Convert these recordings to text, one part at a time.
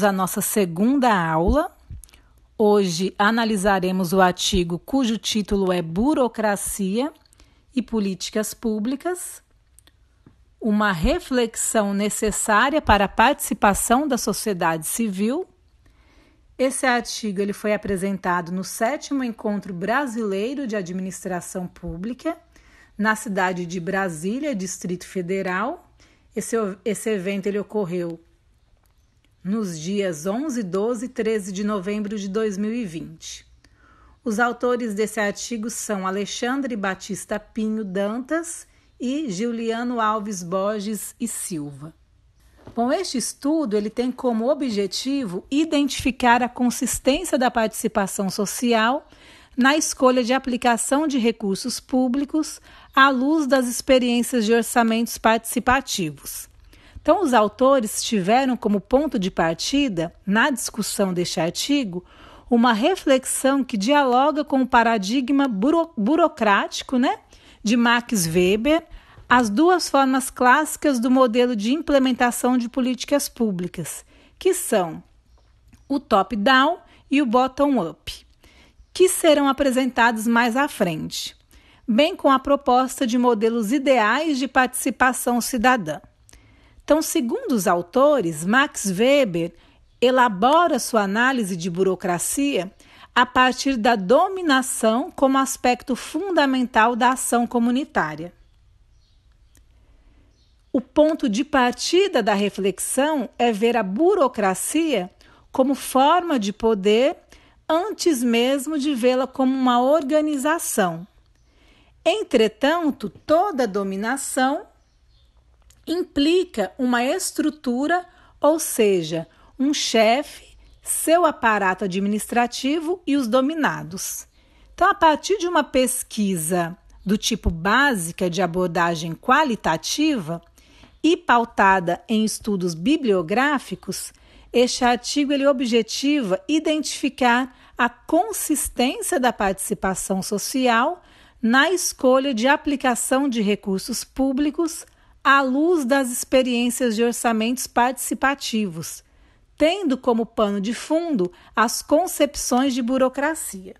bem-vindos à nossa segunda aula. Hoje analisaremos o artigo cujo título é Burocracia e Políticas Públicas, uma reflexão necessária para a participação da sociedade civil. Esse artigo ele foi apresentado no sétimo Encontro Brasileiro de Administração Pública, na cidade de Brasília, Distrito Federal. Esse, esse evento ele ocorreu nos dias 11, 12 e 13 de novembro de 2020. Os autores desse artigo são Alexandre Batista Pinho Dantas e Juliano Alves Borges e Silva. Bom, este estudo ele tem como objetivo identificar a consistência da participação social na escolha de aplicação de recursos públicos à luz das experiências de orçamentos participativos então, os autores tiveram como ponto de partida, na discussão deste artigo, uma reflexão que dialoga com o paradigma buro burocrático né, de Max Weber, as duas formas clássicas do modelo de implementação de políticas públicas, que são o top-down e o bottom-up, que serão apresentados mais à frente, bem com a proposta de modelos ideais de participação cidadã. Então, segundo os autores, Max Weber elabora sua análise de burocracia a partir da dominação como aspecto fundamental da ação comunitária. O ponto de partida da reflexão é ver a burocracia como forma de poder antes mesmo de vê-la como uma organização. Entretanto, toda dominação implica uma estrutura, ou seja, um chefe, seu aparato administrativo e os dominados. Então, a partir de uma pesquisa do tipo básica de abordagem qualitativa e pautada em estudos bibliográficos, este artigo ele objetiva identificar a consistência da participação social na escolha de aplicação de recursos públicos à luz das experiências de orçamentos participativos, tendo como pano de fundo as concepções de burocracia.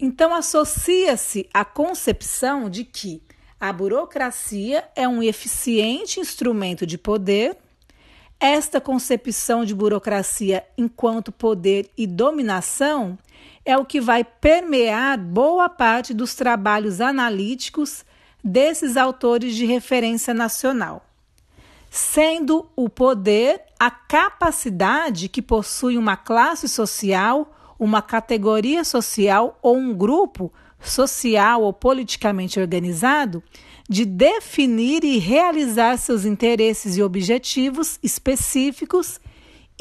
Então, associa-se a concepção de que a burocracia é um eficiente instrumento de poder. Esta concepção de burocracia enquanto poder e dominação é o que vai permear boa parte dos trabalhos analíticos desses autores de referência nacional, sendo o poder a capacidade que possui uma classe social, uma categoria social ou um grupo social ou politicamente organizado de definir e realizar seus interesses e objetivos específicos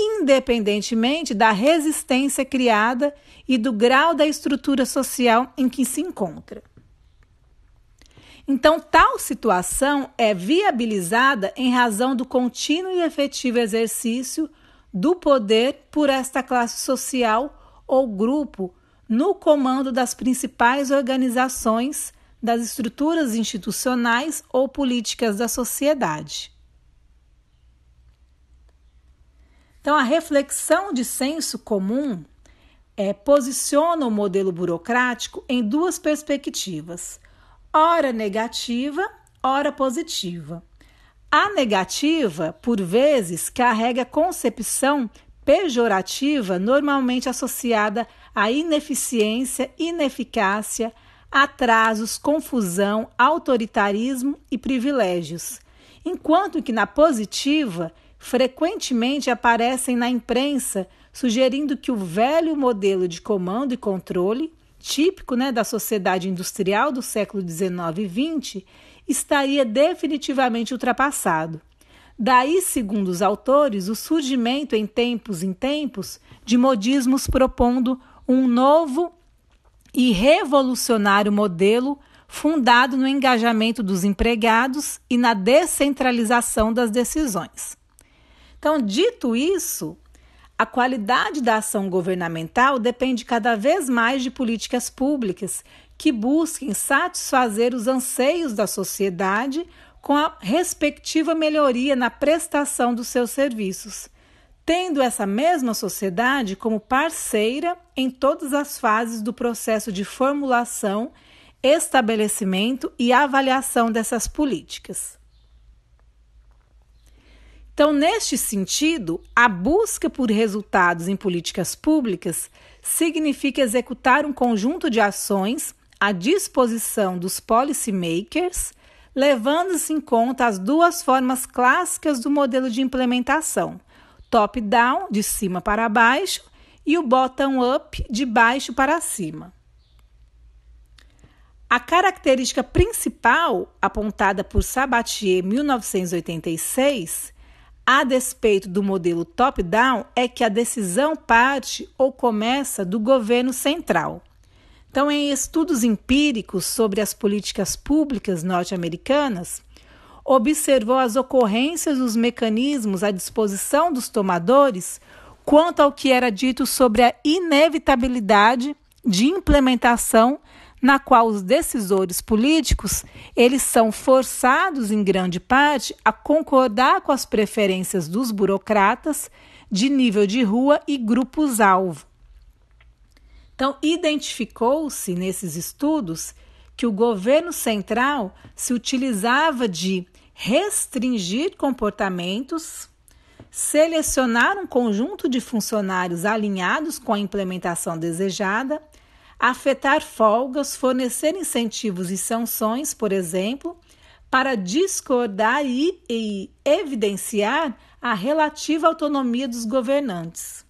independentemente da resistência criada e do grau da estrutura social em que se encontra. Então, tal situação é viabilizada em razão do contínuo e efetivo exercício do poder por esta classe social ou grupo no comando das principais organizações, das estruturas institucionais ou políticas da sociedade. Então, a reflexão de senso comum é, posiciona o modelo burocrático em duas perspectivas, ora negativa, ora positiva. A negativa, por vezes, carrega concepção pejorativa normalmente associada à ineficiência, ineficácia, atrasos, confusão, autoritarismo e privilégios. Enquanto que na positiva frequentemente aparecem na imprensa sugerindo que o velho modelo de comando e controle, típico né, da sociedade industrial do século XIX e XX, estaria definitivamente ultrapassado. Daí, segundo os autores, o surgimento em tempos em tempos de modismos propondo um novo e revolucionário modelo fundado no engajamento dos empregados e na descentralização das decisões. Então, dito isso, a qualidade da ação governamental depende cada vez mais de políticas públicas que busquem satisfazer os anseios da sociedade com a respectiva melhoria na prestação dos seus serviços, tendo essa mesma sociedade como parceira em todas as fases do processo de formulação, estabelecimento e avaliação dessas políticas. Então, neste sentido, a busca por resultados em políticas públicas significa executar um conjunto de ações à disposição dos policymakers, levando-se em conta as duas formas clássicas do modelo de implementação: top-down, de cima para baixo, e o bottom-up, de baixo para cima. A característica principal apontada por Sabatier 1986 a despeito do modelo top-down, é que a decisão parte ou começa do governo central. Então, em estudos empíricos sobre as políticas públicas norte-americanas, observou as ocorrências dos mecanismos à disposição dos tomadores quanto ao que era dito sobre a inevitabilidade de implementação na qual os decisores políticos, eles são forçados em grande parte a concordar com as preferências dos burocratas de nível de rua e grupos alvo. Então, identificou-se nesses estudos que o governo central se utilizava de restringir comportamentos, selecionar um conjunto de funcionários alinhados com a implementação desejada afetar folgas, fornecer incentivos e sanções, por exemplo, para discordar e, e evidenciar a relativa autonomia dos governantes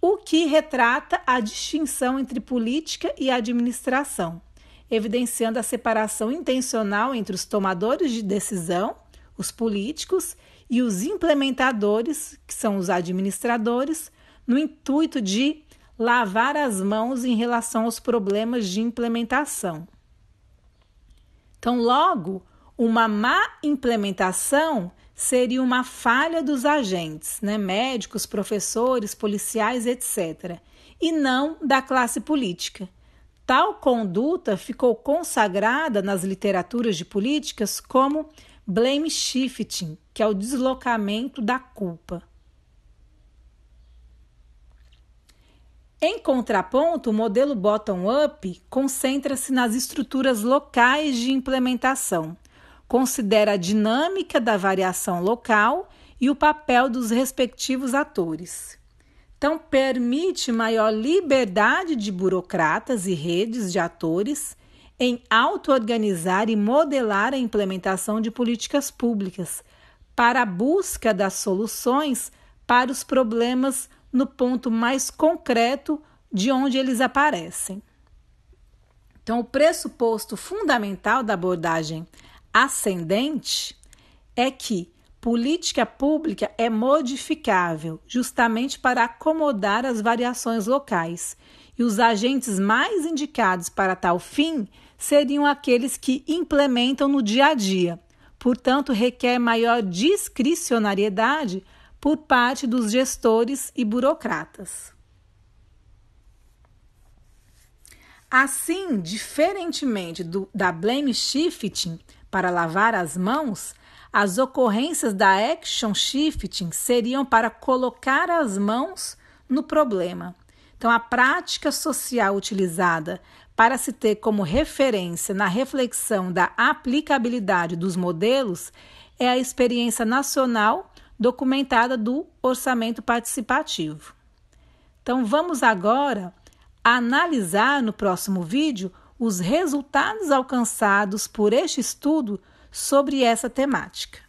o que retrata a distinção entre política e administração, evidenciando a separação intencional entre os tomadores de decisão, os políticos, e os implementadores, que são os administradores, no intuito de lavar as mãos em relação aos problemas de implementação. Então, logo, uma má implementação seria uma falha dos agentes, né? médicos, professores, policiais, etc., e não da classe política. Tal conduta ficou consagrada nas literaturas de políticas como blame shifting, que é o deslocamento da culpa. Em contraponto, o modelo bottom-up concentra-se nas estruturas locais de implementação, considera a dinâmica da variação local e o papel dos respectivos atores. Então, permite maior liberdade de burocratas e redes de atores em auto-organizar e modelar a implementação de políticas públicas para a busca das soluções para os problemas no ponto mais concreto de onde eles aparecem. Então, o pressuposto fundamental da abordagem ascendente é que política pública é modificável, justamente para acomodar as variações locais, e os agentes mais indicados para tal fim seriam aqueles que implementam no dia a dia. Portanto, requer maior discricionariedade por parte dos gestores e burocratas. Assim, diferentemente do, da blame shifting para lavar as mãos, as ocorrências da action shifting seriam para colocar as mãos no problema. Então, a prática social utilizada para se ter como referência na reflexão da aplicabilidade dos modelos é a experiência nacional documentada do orçamento participativo. Então, vamos agora analisar no próximo vídeo os resultados alcançados por este estudo sobre essa temática.